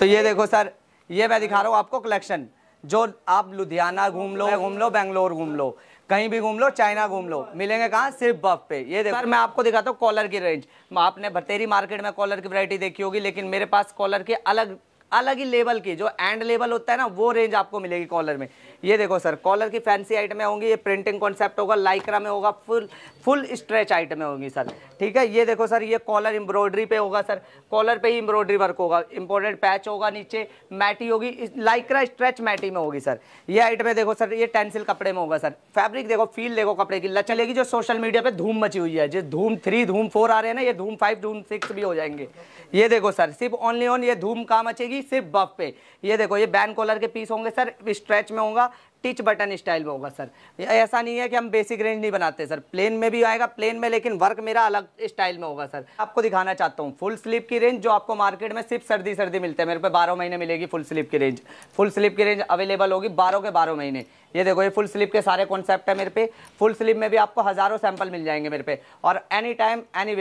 तो ये देखो सर ये मैं दिखा रहा हूँ आपको कलेक्शन जो आप लुधियाना घूम लो घूम लो बेंगलोर घूम लो कहीं भी घूम लो चाइना घूम लो मिलेंगे कहाँ सिर्फ बफ पे ये देखो सर मैं आपको दिखाता हूँ कॉलर की रेंज आपने भतेरी मार्केट में कॉलर की वरायटी देखी होगी लेकिन मेरे पास कॉलर के अलग अलग ही लेवल की जो एंड लेवल होता है ना वो रेंज आपको मिलेगी कॉलर में ये देखो सर कॉलर की फैंसी आइटमें होंगी ये प्रिंटिंग कॉन्सेप्ट होगा लाइक्रा में होगा फुल फुल स्ट्रेच आइटमें होंगी सर ठीक है ये देखो सर ये कॉलर एम्ब्रॉयडरी पे होगा सर कॉलर पे ही एम्ब्रॉयडरी वर्क होगा इंपॉर्टेंट पैच होगा नीचे मैटी होगी लाइक्रा स्ट्रेच मैटी में होगी सर ये आइटमें देखो सर ये टेंसिल कपड़े में होगा सर फैब्रिक देखो फील देखो कपड़े की लचलेगी जो सोशल मीडिया पर धूम मची हुई है जो धूम थ्री धूम फोर आ रहे हैं ना ये धूम फाइव धूम सिक्स भी हो जाएंगे ये देखो सर सिर्फ ओनली ऑन ये धूम काम मचेगी सिर्फ बफ पे ये देखो ये बैन कॉलर के पीस होंगे सर स्ट्रेच में होगा टिच बटन स्टाइल में होगा सर ऐसा नहीं है कि हम बेसिक रेंज नहीं बनाते सर प्लेन में भी आएगा प्लेन में लेकिन वर्क मेरा अलग स्टाइल में होगा सर आपको दिखाना चाहता हूँ फुल स्लीप की रेंज जो आपको मार्केट में सिर्फ सर्दी सर्दी मिलते हैं मेरे पे बारह महीने मिलेगी फुल स्लीप की रेंज फुल स्लीप की रेंज अवेलेबल होगी बारह के बारह महीने ये देखो ये फुल स्लीप के सारे कॉन्सेप्ट है मेरे पे फुल स्लीप में भी आपको हज़ारों सैंपल मिल जाएंगे मेरे पे और एनी टाइम एनी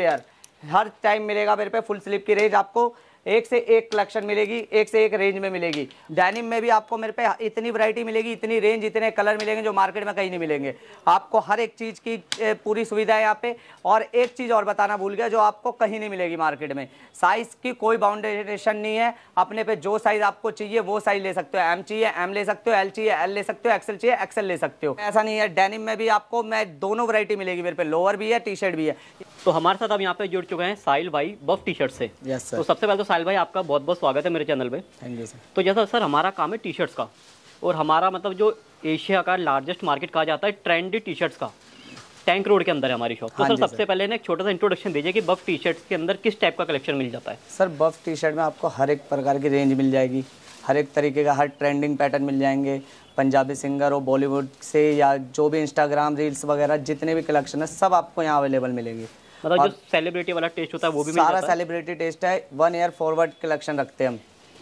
हर टाइम मिलेगा मेरे पे फुल स्लीप की रेंज आपको एक से एक कलेक्शन मिलेगी एक से एक रेंज में मिलेगी डेनिम में भी आपको मेरे पे इतनी वैरायटी मिलेगी इतनी रेंज इतने कलर मिलेंगे जो मार्केट में कहीं नहीं मिलेंगे आपको हर एक चीज़ की पूरी सुविधा है यहाँ पे और एक चीज़ और बताना भूल गया जो आपको कहीं नहीं मिलेगी मार्केट में साइज़ की कोई बाउंडेशन नहीं है अपने पे जो साइज़ आपको चाहिए वो साइज़ ले सकते हो एम चाहिए एम ले सकते हो एल चाहिए एल ले सकते हो एक्सएल चाहिए एक्सएल ले सकते हो ऐसा नहीं है डेनिम में भी आपको मैं दोनों वरायटी मिलेगी मेरे पे लोअर भी है टी शर्ट भी है तो हमारे साथ अब यहाँ पे जुड़ चुके हैं साइल भाई बफ टी शर्ट से तो सबसे पहले तो साहिल भाई आपका बहुत बहुत स्वागत है मेरे चैनल पे थैंक यू सर तो जैसा सर हमारा काम है टी शर्ट्स का और हमारा मतलब जो एशिया का लार्जेस्ट मार्केट कहा जाता है ट्रेंडी टी शर्ट्स का टैंक रोड के अंदर है हमारी शॉप तो हाँ सर सबसे पहले ना एक छोटा सा इंट्रोडक्शन दीजिए कि बफ टी शर्ट्स के अंदर किस टाइप का कलेक्शन मिल जाता है सर बफ टी शर्ट में आपको हर एक प्रकार की रेंज मिल जाएगी हर एक तरीके का हर ट्रेंडिंग पैटर्न मिल जाएंगे पंजाबी सिंगर हो बॉलीवुड से या जो भी इंस्टाग्राम रील्स वगैरह जितने भी कलेक्शन है सब आपको यहाँ अवेलेबल मिलेंगे मतलब जो सेलिब्रिटी वाला टेस्ट होता है वो भी सारा सेलिब्रिटी टेस्ट है वन ईयर फॉरवर्ड कलेक्शन रखते हैं हम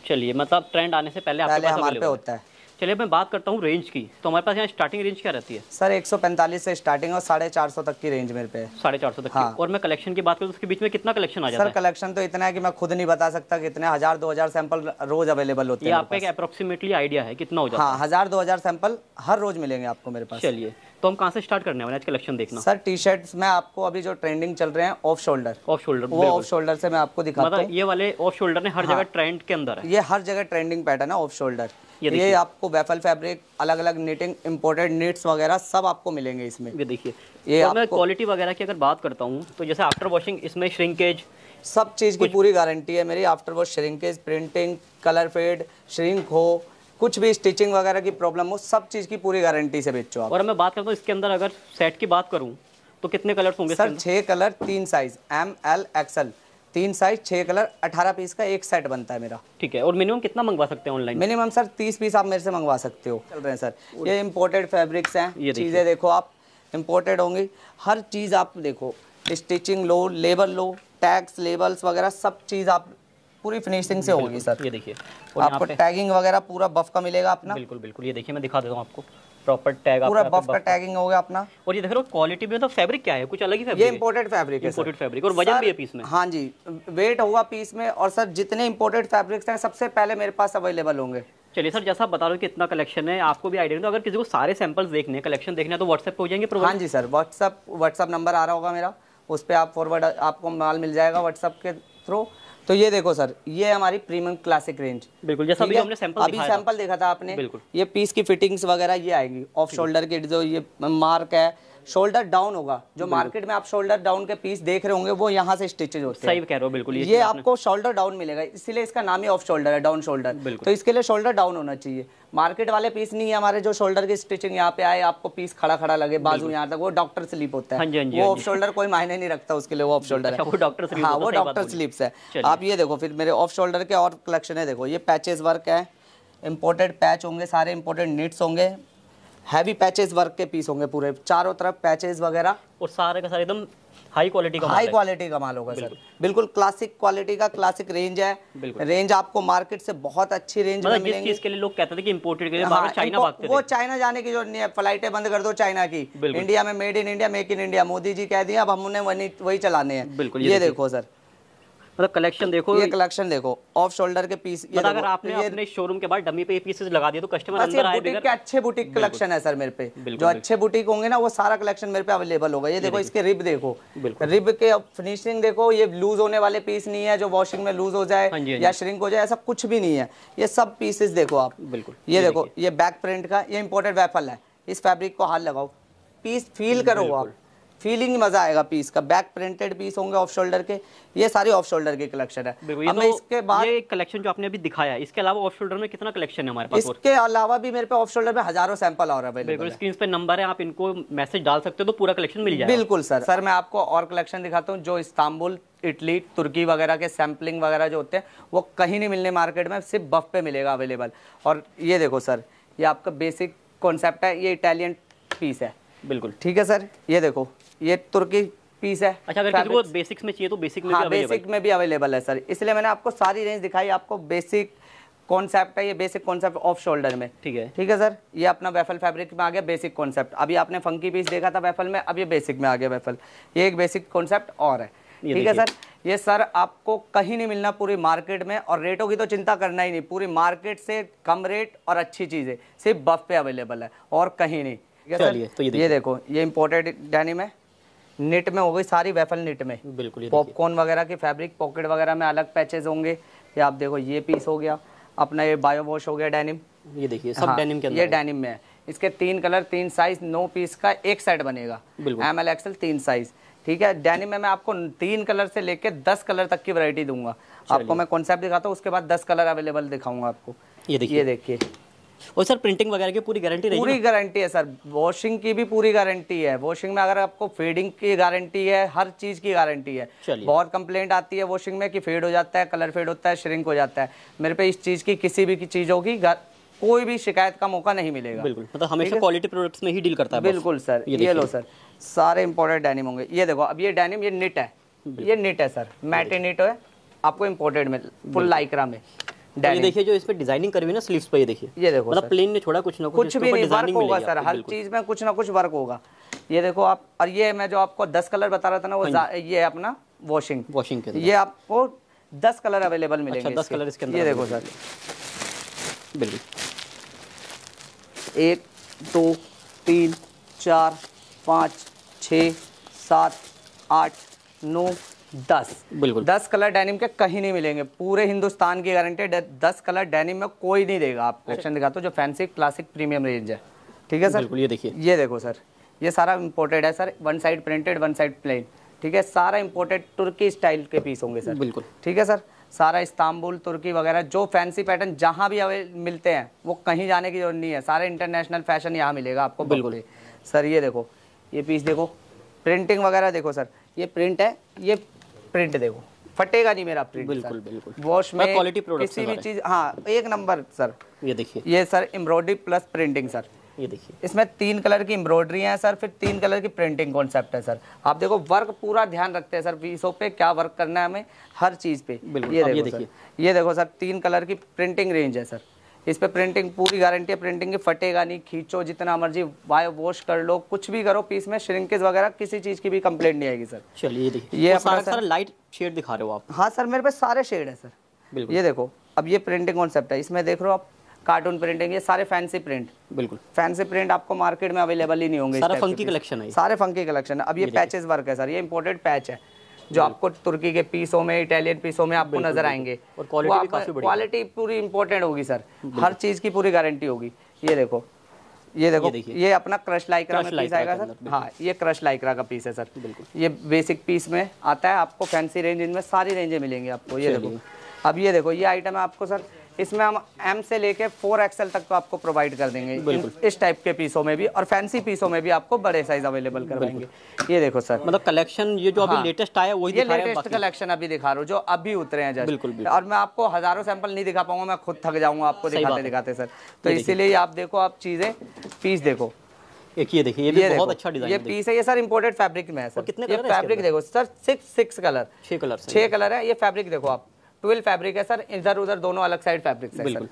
चलिए मतलब ट्रेंड आने से पहले आपके पास हमारे पे होता है चलिए मैं बात करता हूँ रेंज की तो हमारे पास यहाँ स्टार्टिंग रेंज क्या रहती है सर 145 से स्टार्टिंग और साढ़े चार तक की रेंज मेरे पे साढ़े चार सौ तक हाँ। और मैं कलेक्शन की बात करूँ तो उसके बीच में कितना कलेक्शन आ जाता सर, है सर कलेक्शन तो इतना है कि मैं खुद नहीं बता सकता कितने हजार दो हजार सैंपल रोज अवेलेबल होती है आपका एक अप्रोक्सीमेटली आइडिया है कितना हो जाए हाँ हजार दो हजार सैंपल हर रोज मिलेंगे आपको मेरे पास चलिए तो हम कहाँ से स्टार्ट करने वाले आज कलेक्शन देखना सर टी शर्ट में आपको अभी जो ट्रेंडिंग चल रहे हैं ऑफ शोल्डर ऑफ शोल्डर वो ऑफ शोल्डर से मैं आपको दिखाता मतलब ये वाले ऑफ शोल्डर ने हर जगह ट्रेंड हाँ। के अंदर ये हर जगह ट्रेंडिंग पैटर्न है ऑफ शोल्डर ये, ये आपको वेफल फैब्रिक अलग अलग नीटिंग इम्पोर्टेड नीट्स वगैरह सब आपको मिलेंगे इसमें ये देखिए ये मैं क्वालिटी वगैरह की अगर बात करता हूँ तो जैसे आफ्टर वॉशिंग इसमें श्रिंकेज सब चीज़ की पूरी गारंटी है मेरी after wash shrinkage printing colour fade shrink हो कुछ भी स्टिचिंग वगैरह की प्रॉब्लम हो सब चीज़ की पूरी गारंटी से बेचो आप और मैं बात करता हूँ इसके अंदर अगर सेट की बात करूँ तो कितने कलर होंगे सर छह कलर तीन साइज एम एल एक्सएल तीन साइज छह कलर अठारह पीस का एक सेट बनता है मेरा ठीक है और मिनिमम कितना मंगवा सकते हैं ऑनलाइन मिनिमम सर तीस पीस आप मेरे से मंगवा सकते हो चल रहे हैं सर ये इम्पोर्टेड फैब्रिक्स हैं चीज़ें देखो आप इम्पोर्टेड होंगी हर चीज़ आप देखो स्टिचिंग लो लेबर लो टैक्स लेबल्स वगैरह सब चीज़ आप पूरी फिनिशिंग से होगी सर ये देखिए आपको टैगिंग वगैरह पूरा बफ का मिलेगा अपना बिल्कुल बिल्कुल ये देखिए मैं दिखा देता हूँ आपको प्रॉपर टैग पूरा बफ का टैगिंग होगा अपना और ये देख रहे हो क्वालिटी में तो फैब्रिक क्या है कुछ अलग ही फैब्रिक ये इंपोर्टेड फैब्रिक है इंपोर्टेड फैब्रिक और वजन भी है पीस में हाँ जी वेट होगा पीस में और सर जितने इंपोर्टेड फैब्रिक्स हैं सबसे पहले मेरे पास अवेलेबल होंगे चलिए सर जैसा बता रहे हो कि इतना कलेक्शन है आपको भी आइडिया तो अगर किसी को सारे सैंपल्स देखने कलेक्शन देखने तो व्हाट्सएप पर हो जाएंगे हाँ जी सर व्हाट्सअप व्हाट्सअप नंबर आ रहा होगा मेरा उस पर आप फॉरवर्ड आपको माल मिल जाएगा व्हाट्सअप के थ्रू तो ये देखो सर ये हमारी प्रीमियम क्लासिक रेंज बिल्कुल जैसा अभी हमने सैंपल अभी सैंपल देखा था आपने बिल्कुल ये पीस की फिटिंग्स वगैरह ये आएगी ऑफ शोल्डर के जो ये मार्क है शोल्डर डाउन होगा जो मार्केट में आप शोल्डर डाउन के पीस देख रहे होंगे वो यहाँ से स्टिचेज होते हैं सही कह रहे हो बिल्कुल ये, आपको शोल्डर डाउन मिलेगा इसलिए इसका नाम ही ऑफ शोल्डर है डाउन शोल्डर तो इसके लिए शोल्डर डाउन होना चाहिए मार्केट वाले पीस नहीं है हमारे जो शोल्डर की स्टिचिंग यहाँ पे आए आपको पीस खड़ा खड़ा लगे बाजू यहाँ तक वो डॉक्टर स्लीप होता है हाँ हाँ वो ऑफ हाँ शोल्डर कोई मायने नहीं रखता उसके लिए वो ऑफ शोल्डर अच्छा, है वो डॉक्टर हाँ वो डॉक्टर स्लीप्स है आप ये देखो फिर मेरे ऑफ शोल्डर के और कलेक्शन है देखो ये पैचेस वर्क है इम्पोर्टेड पैच होंगे सारे इम्पोर्टेड नीट्स होंगे हैवी पैचेस वर्क के पीस होंगे पूरे चारों तरफ पैचेस वगैरह और सारे का सारे एकदम हाई क्वालिटी का हाई क्वालिटी का माल होगा सर बिल्कुल क्लासिक क्वालिटी का क्लासिक रेंज है रेंज आपको मार्केट से बहुत अच्छी रेंज मतलब में मिलेगी इसके लिए लोग कहते थे कि इंपोर्टेड के लिए हाँ, चाइना भागते वो चाइना जाने की जो नहीं है फ्लाइटें बंद कर दो चाइना की इंडिया में made in India make in India Modi ji कह दिए अब हम उन्हें वही चलाने हैं बिल्कुल ये देखो सर मतलब कलेक्शन देखो ये कलेक्शन देखो ऑफ शोल्डर के पीस ये मतलब अगर आपने ये अपने शोरूम के बाद डमी पे पीसेस लगा दिए तो कस्टमर अंदर आए बुटीक के अच्छे बुटीक कलेक्शन है सर मेरे पे जो अच्छे बुटीक होंगे ना वो सारा कलेक्शन मेरे पे अवेलेबल होगा ये देखो इसके रिब देखो रिब के फिनिशिंग देखो ये लूज होने वाले पीस नहीं है जो वॉशिंग में लूज हो जाए हाँ हाँ या श्रिंक हो जाए ऐसा कुछ भी नहीं है ये सब पीसेस देखो आप बिल्कुल ये देखो ये बैक प्रिंट का ये इम्पोर्टेड वेफल है इस फैब्रिक को हाथ लगाओ पीस फील करो आप फीलिंग ही मजा आएगा पीस का बैक प्रिंटेड पीस होंगे ऑफ शोल्डर के ये सारे ऑफ शोल्डर के कलेक्शन है तो इसके बाद ये कलेक्शन जो आपने अभी दिखाया इसके अलावा ऑफ शोल्डर में कितना कलेक्शन है हमारे पास इसके अलावा भी मेरे पे ऑफ शोल्डर में हजारों सैंपल और बिल्कुल स्क्रीन पे नंबर है आप इनको मैसेज डाल सकते हो तो पूरा कलेक्शन मिल जाएगा बिल्कुल सर सर मैं आपको और कलेक्शन दिखाता हूँ जो इस्तांबुल इटली तुर्की वगैरह के सैम्पलिंग वगैरह जो होते हैं वो कहीं नहीं मिलने मार्केट में सिर्फ बफ पे मिलेगा अवेलेबल और ये देखो सर ये आपका बेसिक कॉन्सेप्ट है ये इटालियन पीस है बिल्कुल ठीक है सर ये देखो ये तुर्की पीस है अच्छा अगर किसी को बेसिक्स में चाहिए तो बेसिक में हाँ, भी बेसिक में भी अवेलेबल हाँ, है सर इसलिए मैंने आपको सारी रेंज दिखाई आपको बेसिक कॉन्सेप्ट है ये बेसिक कॉन्सेप्ट ऑफ शोल्डर में ठीक है ठीक है सर ये अपना वेफल फैब्रिक में आ गया बेसिक कॉन्सेप्ट अभी आपने फंकी पीस देखा था वेफल में अब ये बेसिक में आ गया वेफल ये एक बेसिक कॉन्सेप्ट और है ठीक है सर ये सर आपको कहीं नहीं मिलना पूरी मार्केट में और रेटों की तो चिंता करना ही नहीं पूरी मार्केट से कम रेट और अच्छी चीज़ें सिर्फ बफ पे अवेलेबल है और कहीं नहीं ठीक है सर तो ये, देखो ये इम्पोर्टेड डेनिम है नेट में हो गई सारी वेफल नेट में बिल्कुल पॉपकॉर्न वगैरह के फैब्रिक पॉकेट वगैरह में अलग पैचेज होंगे ये आप देखो ये पीस हो गया अपना ये बायो वॉश हो गया डेनिम ये देखिए सब हाँ, डेनिम के अंदर ये डेनिम में है इसके तीन कलर तीन साइज नौ पीस का एक सेट बनेगा एम एल एक्सएल तीन साइज ठीक है डेनिम में मैं आपको तीन कलर से लेके दस कलर तक की वरायटी दूंगा आपको मैं कॉन्सेप्ट दिखाता हूँ उसके बाद दस कलर अवेलेबल दिखाऊंगा आपको ये देखिए ये देखिए और सर प्रिंटिंग वगैरह की पूरी गारंटी पूरी गारंटी है सर वॉशिंग की भी पूरी गारंटी है वॉशिंग में अगर आपको फेडिंग की गारंटी है हर चीज की गारंटी है बहुत कंप्लेंट आती है वॉशिंग में कि फेड हो जाता है कलर फेड होता है श्रिंक हो जाता है मेरे पे इस चीज की किसी भी चीजों की कोई भी शिकायत का मौका नहीं मिलेगा बिल्कुल मतलब हमेशा क्वालिटी प्रोडक्ट्स में ही डील करता है बिल्कुल सर ये, ये लो सर सारे इम्पोर्टेड डेनिम होंगे ये देखो अब ये डेनिम ये निट है ये निट है सर मैटे निट है आपको इम्पोर्टेड में फुल लाइक्रा में तो ये देखिए जो इस पे डिजाइनिंग करी ना स्लीव्स पे ये देखिए ये देखो मतलब प्लेन ने छोड़ा कुछ ना कुछ, भी डिजाइनिंग होगा सर हर चीज में कुछ ना कुछ वर्क होगा ये देखो आप और ये मैं जो आपको दस कलर बता रहा था ना वो हाँ ये अपना वॉशिंग वॉशिंग ये आपको दस कलर अवेलेबल मिलेगा अच्छा, दस कलर इसके अंदर ये देखो सर बिल्कुल एक दो तीन चार पाँच छ सात आठ नौ दस बिल्कुल दस कलर डेनिम के कहीं नहीं मिलेंगे पूरे हिंदुस्तान की गारंटी दस कलर डेनिम में कोई नहीं देगा आप कलेक्शन दिखाते हो जो फैंसी क्लासिक प्रीमियम रेंज है ठीक है सर बिल्कुल ये देखिए ये देखो सर ये सारा इम्पोर्टेड है sir one side printed one side plain ठीक है सारा इम्पोर्टेड तुर्की स्टाइल के पीस होंगे सर बिल्कुल ठीक है सर सारा इस्तांबुल तुर्की वगैरह जो फैंसी पैटर्न जहाँ भी अवेल मिलते हैं वो कहीं जाने की जरूरत नहीं है सारे इंटरनेशनल फैशन यहाँ मिलेगा आपको बिल्कुल सर ये देखो ये पीस देखो प्रिंटिंग वगैरह देखो सर ये प्रिंट है ये प्रिंट देखो फटेगा नहीं मेरा प्रिंट बिल्कुल बिल्कुल वॉश में क्वालिटी प्रोडक्ट किसी भी चीज हाँ एक नंबर सर ये देखिए ये sir embroidery plus printing sir ये देखिए इसमें तीन कलर की एम्ब्रॉयडरी है सर फिर तीन कलर की प्रिंटिंग कॉन्सेप्ट है सर आप देखो वर्क पूरा ध्यान रखते हैं सर पीसों पे क्या वर्क करना है हमें हर चीज़ पे ये देखिए ये देखो सर तीन कलर की प्रिंटिंग रेंज है सर इस पर प्रिंटिंग पूरी गारंटी है प्रिंटिंग की फटेगा नहीं खींचो जितना मर्जी वाय वॉश कर लो कुछ भी करो पीस में श्रिंकेज वगैरह किसी चीज की भी कंप्लेंट नहीं आएगी सर चलिए ये सारा सर लाइट शेड दिखा रहे हो आप हाँ सर मेरे पास सारे शेड है सर ये देखो अब ये प्रिंटिंग कॉन्सेप्ट है इसमें देख रहे हो आप कार्टून प्रिंटिंग ये सारे फैंसी प्रिंट बिल्कुल फैंसी प्रिंट आपको मार्केट में अवेलेबल ही नहीं होंगे सारे फंकी कलेक्शन है सारे फंकी कलेक्शन है अब ये पैचेस वर्क है सर ये इम्पोर्टेड पैच है जो आपको तुर्की के पीसों में इटालियन पीसों में आपको नजर आएंगे क्वालिटी पूरी इम्पोर्टेंट होगी सर हर चीज की पूरी गारंटी होगी ये देखो ये देखो ये, ये अपना क्रश लाइक्रा में पीस आएगा सर मतलब, हाँ ये क्रश लाइक्रा का पीस है सर बिल्कुल ये बेसिक पीस में आता है आपको फैंसी रेंज इनमें सारी रेंजें मिलेंगी आपको ये देखो अब ये देखो ये आइटम है आपको सर इसमें हम एम से लेके फोर एक्सएल तक तो आपको प्रोवाइड कर देंगे इस टाइप के पीसों में भी और फैंसी पीसों में भी आपको बड़े साइज अवेलेबल करवाएंगे ये देखो सर मतलब कलेक्शन ये जो अभी लेटेस्ट हाँ। आया वही ये लेटेस्ट कलेक्शन अभी दिखा रहा हूँ जो अभी उतरे हैं बिल्कुल और मैं आपको हजारों सैंपल नहीं दिखा पाऊंगा मैं खुद थक जाऊंगा आपको दिखाते दिखाते सर तो इसीलिए आप देखो आप चीजें पीस देखो एक ये देखिए ये, भी ये बहुत अच्छा डिजाइन ये पीस है ये सर इम्पोर्टेड फैब्रिक में है सर कितने ये फैब्रिक देखो सर सिक्स सिक्स कलर छह कलर छह कलर है ये फैब्रिक देखो आप ट्वेल्व फैब्रिक है सर इधर उधर दोनों अलग साइड फैब्रिक है बिल्कुल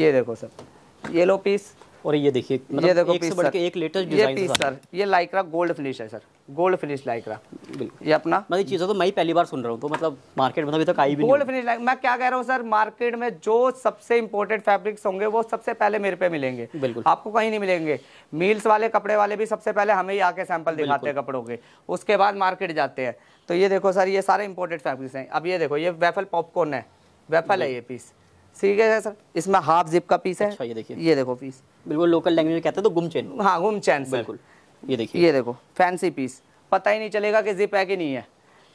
ये देखो सर येलो पीस और ये देखिए मतलब ये देखो पीस सर, एक लेटेस्ट डिजाइन पीस सर ये लाइक्रा गोल्ड फिनिश है सर गोल्ड फिनिश लाइक्रा बिल्कुल ये अपना मतलब चीज़ें तो मैं पहली बार सुन रहा हूँ तो मतलब मार्केट में तो अभी तक आई भी गोल्ड फिनिश लाइक मैं क्या कह रहा हूँ सर मार्केट में जो सबसे इंपोर्टेड फैब्रिक्स होंगे वो सबसे पहले मेरे पे मिलेंगे बिल्कुल आपको कहीं नहीं मिलेंगे मील्स वाले कपड़े वाले भी सबसे पहले हमें ही आके सैंपल दिखाते हैं कपड़ों के उसके बाद मार्केट जाते हैं तो ये देखो सर ये सारे इम्पोर्टेड फैब्रिक्स हैं अब ये देखो ये वेफल पॉपकॉर्न है वेफल है ये पीस ठीक है सर इसमें हाफ जिप का पीस है अच्छा, ये देखिए ये देखो पीस बिल्कुल लोकल लैंग्वेज में कहते हैं तो गुम चैन हाँ गुम चैन बिल्कुल ये देखिए ये देखो फैंसी पीस पता ही नहीं चलेगा कि जिप है कि नहीं है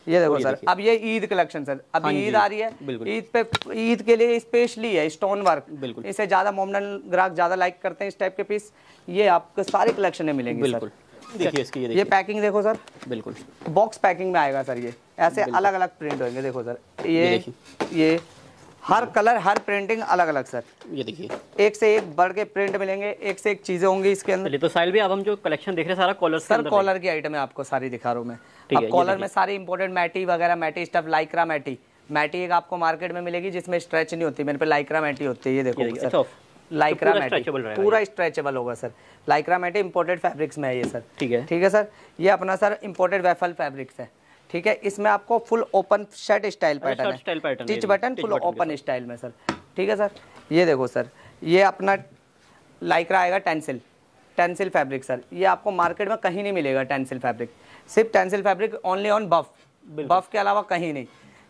ये देखो ये सर अब ये ईद कलेक्शन सर अभी ईद आ रही है ईद पे ईद के लिए स्पेशली है स्टोन वर्क बिल्कुल इसे ज्यादा मोमडन ग्राहक ज्यादा लाइक करते हैं इस टाइप के पीस ये आपको सारे कलेक्शन में मिलेंगे बिल्कुल देखिए इसकी ये, ये पैकिंग देखो सर बिल्कुल बॉक्स पैकिंग में आएगा सर ये ऐसे अलग अलग प्रिंट होंगे देखो सर ये ये हर कलर हर प्रिंटिंग अलग अलग सर ये देखिए एक से एक बढ़ के प्रिंट मिलेंगे एक से एक चीजें होंगी इसके अंदर तो साइल भी अब हम जो कलेक्शन देख रहे हैं सारा कॉलर सर कॉलर की आइटम है आपको सारी दिखा रहा हूँ मैं कॉलर में सारी इंपोर्टेंट मैटी वगैरह मैटी स्टफ लाइक्रा मैटी मैटी एक आपको मार्केट में मिलेगी जिसमें स्ट्रेच नहीं होती मेरे पे लाइक्रा मैटी होती है ये देखो लाइक्रा तो मैट पूरा स्ट्रेचेबल होगा sir Lycra matt imported fabrics में है ये सर ठीक है ठीक है सर ये अपना सर इम्पोर्टेड वेफल फैब्रिक्स है ठीक है इसमें आपको full open shirt style pattern है stitch button full open style में सर ठीक है सर ये देखो सर ये अपना लाइक्रा आएगा टेंसिल टेंसिल फैब्रिक सर ये आपको मार्केट में कहीं नहीं मिलेगा टेंसिल फैब्रिक सिर्फ Tencel fabric only on Buff Buff के अलावा कहीं नहीं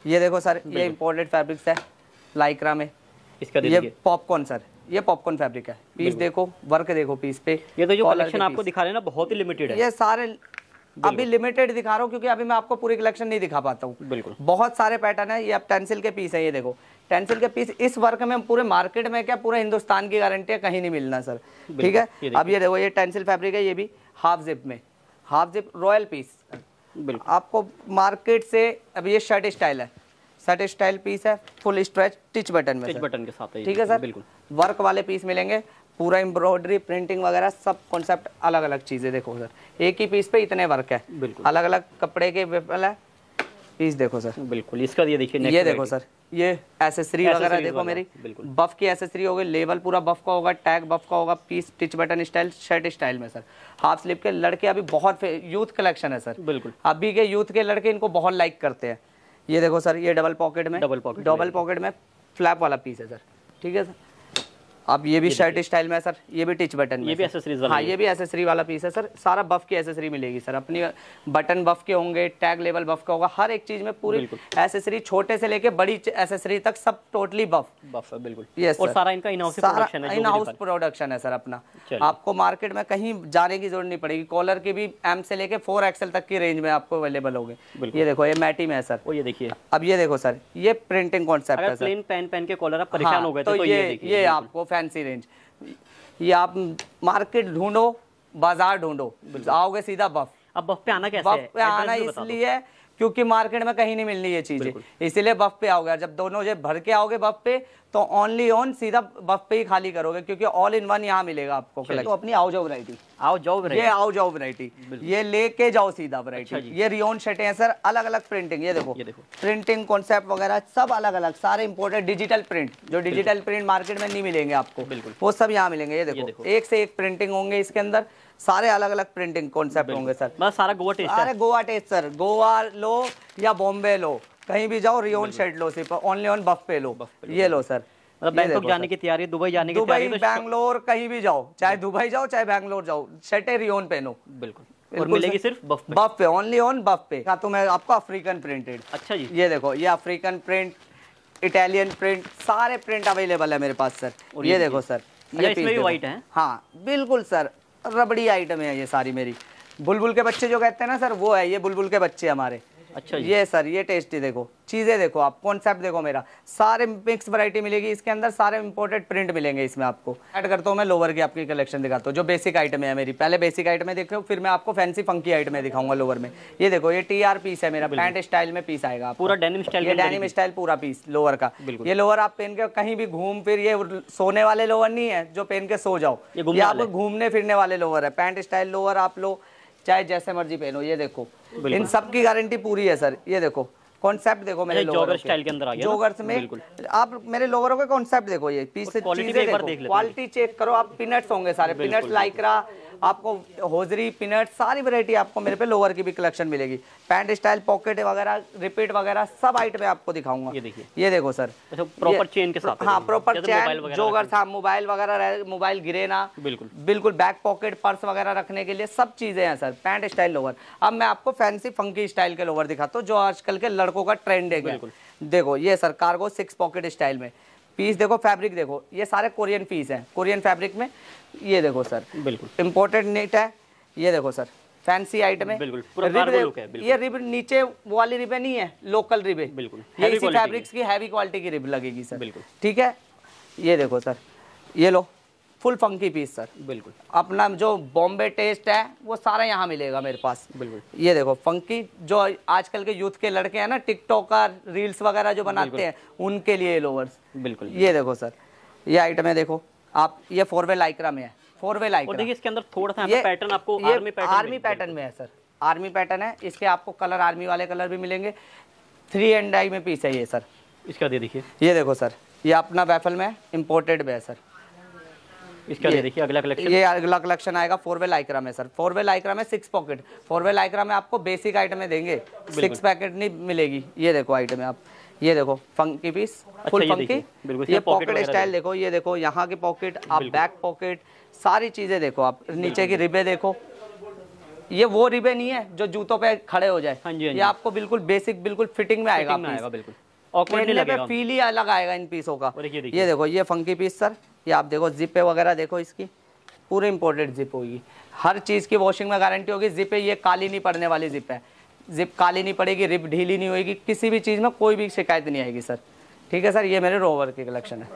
ये देखो सर ये इम्पोर्टेड फैब्रिक्स है लाइक्रा में इसका ये पॉपकॉर्न सर ये पॉपकॉर्न फैब्रिक है पीस देखो वर्क देखो पीस पे ये तो जो कलेक्शन आपको दिखा रहे हैं ना बहुत ही लिमिटेड है ये सारे अभी लिमिटेड दिखा रहा हूँ क्योंकि अभी मैं आपको पूरी कलेक्शन नहीं दिखा पाता हूँ बिल्कुल बहुत सारे पैटर्न है ये अब टेंसिल के पीस है ये देखो टेंसिल के पीस इस वर्क में पूरे मार्केट में क्या पूरे हिंदुस्तान की गारंटी है कहीं नहीं मिलना सर ठीक है अब ये देखो ये टेंसिल फैब्रिक है ये भी हाफ जिप में हाफ जिप रॉयल पीस बिल्कुल आपको मार्केट से अब ये शर्ट स्टाइल है शर्ट स्टाइल पीस है फुल स्ट्रेच टिच बटन में टिच बटन के साथ ठीक है सर बिल्कुल वर्क वाले पीस मिलेंगे पूरा एम्ब्रॉयडरी प्रिंटिंग वगैरह सब कॉन्सेप्ट अलग अलग चीज़ें देखो सर एक ही पीस पे इतने वर्क है अलग अलग कपड़े के है पीस देखो सर बिल्कुल इसका ये देखिए ये देखो सर ये एसेसरी वगैरह देखो मेरी बफ की एसेसरी होगी लेबल पूरा बफ का होगा टैग बफ का होगा piece stitch button style shirt style में सर हाफ स्लीव के लड़के अभी बहुत यूथ कलेक्शन है सर बिल्कुल अभी के यूथ के लड़के इनको बहुत लाइक करते हैं ये देखो सर ये डबल पॉकेट में डबल पॉकेट डबल पॉकेट में फ्लैप वाला पीस है सर ठीक है सर अब ये भी शर्ट स्टाइल में सर ये भी टिच बटन ये भी एसेसरीज वाला हाँ ये भी एसेसरी वाला पीस है सर सारा बफ की एसेसरी मिलेगी सर अपनी बटन बफ के होंगे टैग लेवल बफ का होगा हर एक चीज में पूरी एसेसरी छोटे से लेके बड़ी एसेसरी तक सब टोटली बफ बफ बिल्कुल यस और सारा इनका इन हाउस प्रोडक्शन है इन हाउस प्रोडक्शन है सर अपना आपको मार्केट में कहीं जाने की जरूरत नहीं पड़ेगी कॉलर की भी एम से लेके फोर एक्सएल तक की रेंज में आपको अवेलेबल होंगे ये देखो ये मैटी में है सर ये देखिए अब ये देखो सर ये प्रिंटिंग कॉन्सेप्ट है सर प्लेन पेन पेन के कॉलर आप हाँ, परेशान हो गए तो, तो ये ये आपको फैंसी रेंज ये आप मार्केट ढूंढो बाजार ढूंढो आओगे सीधा बफ अब बफ पे आना कैसे बफ पे आना इसलिए क्योंकि मार्केट में कहीं नहीं मिलनी ये चीज़ें इसीलिए बफ पे आओगे जब दोनों जब भर के आओगे बफ पे तो ओनली ऑन सीधा बफ पे ही खाली करोगे क्योंकि ऑल इन वन यहाँ मिलेगा आपको तो अपनी आओ जाओ वरायटी आओ जाओ ये आओ जाओ वरायटी ये लेके जाओ सीधा वरायटी अच्छा ये रियोन शर्टे हैं सर अलग अलग प्रिंटिंग ये देखो ये देखो प्रिंटिंग कॉन्सेप्ट वगैरह सब अलग अलग सारे इंपोर्टेड डिजिटल प्रिंट जो डिजिटल प्रिंट मार्केट में नहीं मिलेंगे आपको वो सब यहाँ मिलेंगे ये देखो एक से एक प्रिंटिंग होंगे इसके अंदर सारे अलग अलग प्रिंटिंग कॉन्सेप्ट होंगे सर बस सारा गोवा टेस्ट सारे गोवा टेस्ट सर गोवा लो या बॉम्बे लो कहीं भी जाओ रियोन शेड लो सिर्फ ऑनली ऑन बफ पे लो ये लो सर मतलब बैंकॉक जाने की तैयारी दुबई जाने की तो दुबई बैंगलोर कहीं भी जाओ चाहे दुबई जाओ चाहे बैंगलोर जाओ शेटे रियोन पहनो बिल्कुल और मिलेगी सिर्फ बफ पे बफ पे ओनली ऑन बफ पे का तो मैं आपको अफ्रीकन प्रिंटेड अच्छा जी ये देखो ये अफ्रीकन प्रिंट इटालियन प्रिंट सारे प्रिंट अवेलेबल है मेरे पास सर और ये देखो सर अच्छा, ये इसमें भी व्हाइट है हाँ बिल्कुल सर रबड़ी आइटम है ये सारी मेरी बुलबुल के बच्चे जो कहते हैं ना सर वो है ये बुलबुल के बच्चे हमारे अच्छा ये सर ये टेस्टी देखो चीज़ें देखो आप कॉन्सेप्ट देखो मेरा सारे मिक्स वैरायटी मिलेगी इसके अंदर सारे इंपोर्टेड प्रिंट मिलेंगे इसमें आपको ऐड करता हूँ मैं लोवर की आपकी कलेक्शन दिखाता हूँ जो बेसिक आइटम है मेरी पहले बेसिक आइटमें देखो फिर मैं आपको फैंसी फंकी आइटमें दिखाऊंगा लोवर में ये देखो ये टी आर पीस है मेरा पैंट स्टाइल में पीस आएगा पूरा डेनिम स्टाइल डेनिम स्टाइल पूरा पीस लोवर का ये लोवर आप पहन के कहीं भी घूम फिर ये सोने वाले लोवर नहीं है जो पहन के सो जाओ ये आप घूमने फिरने वाले लोवर है पैंट स्टाइल लोवर आप लो चाहे जैसे मर्जी पहनो ये देखो इन सब की गारंटी पूरी है सर ये देखो कॉन्सेप्ट देखो मेरे जॉगर स्टाइल के अंदर आ गया में आप मेरे लोगरों का कॉन्सेप्ट देखो ये पीस से चीजें क्वालिटी चेक करो आप पिनट्स होंगे सारे पिनट्स लाइकरा आपको होजरी पिनट सारी वैरायटी आपको मेरे पे लोअर की भी कलेक्शन मिलेगी पैंट स्टाइल पॉकेट वगैरह रिपीट वगैरह सब आइटम में आपको दिखाऊंगा ये देखिए ये देखो सर प्रॉपर चेन के साथ हाँ प्रॉपर चेन जो अगर मोबाइल वगैरह मोबाइल गिरे ना बिल्कुल बिल्कुल बैक पॉकेट पर्स वगैरह रखने के लिए सब चीज़ें हैं सर पैंट स्टाइल लोअर अब मैं आपको फैंसी फंकी स्टाइल के लोअर दिखाता हूँ जो आजकल के लड़कों का ट्रेंड है बिल्कुल देखो ये sir cargo six pocket style में पीस देखो फैब्रिक देखो ये सारे कोरियन पीस हैं कोरियन फैब्रिक में ये देखो सर बिल्कुल इम्पोर्टेड नेट है ये देखो सर फैंसी आइटम है बिल्कुल ये रिब नीचे वाली रिबे नहीं है लोकल रिबे बिल्कुल ये इसी फैब्रिक्स की हैवी क्वालिटी की रिब लगेगी सर बिल्कुल ठीक है ये देखो सर ये लो फुल फंकी पीस सर बिल्कुल अपना जो बॉम्बे टेस्ट है वो सारा यहाँ मिलेगा मेरे पास बिल्कुल ये देखो फंकी जो आजकल के यूथ के लड़के हैं ना टिकटॉकर रील्स वगैरह जो बनाते हैं उनके लिए लोवर्स बिल्कुल ये देखो सर ये आइटम है देखो आप ये फोर वे लाइक्रा में है फोर वे लाइक्रा देखिए इसके अंदर थोड़ा सा ये पैटर्न आपको आर्मी पैटर्न आर्मी पैटर्न में है सर आर्मी पैटर्न है इसके आपको कलर आर्मी वाले कलर भी मिलेंगे थ्री एंड आई में पीस है ये सर इसका दे देखिए ये देखो सर ये अपना बैफल में इम्पोर्टेड में है सर इसका ये देखिए अगला कलेक्शन ये अगला कलेक्शन आएगा फोर वे लाइक्रा में सर फोर वे लाइक्रा में six pocket four way Lycra में आपको बेसिक आइटमें देंगे सिक्स पैकेट नहीं मिलेगी ये देखो आइटमें आप ये देखो फंकी पीस फुल अच्छा, फुल फंकी ये पॉकेट स्टाइल देखो ये देखो यहाँ की पॉकेट आप बैक पॉकेट सारी चीज़ें देखो आप नीचे की रिबे देखो ये वो रिबे नहीं है जो जूतों पे खड़े हो जाए हाँ हाँ ये आपको बिल्कुल बेसिक बिल्कुल फिटिंग में आएगा फील ही अलग आएगा इन पीसों का ये देखो ये फंकी पीस सर ये आप देखो जिपे वगैरह देखो इसकी पूरी इम्पोर्टेड जिप होगी हर चीज़ की वॉशिंग में गारंटी होगी जिप है ये काली नहीं पड़ने वाली जिप है जिप काली नहीं पड़ेगी रिप ढीली नहीं होगी किसी भी चीज़ में कोई भी शिकायत नहीं आएगी सर ठीक है सर ये मेरे रोवर की कलेक्शन है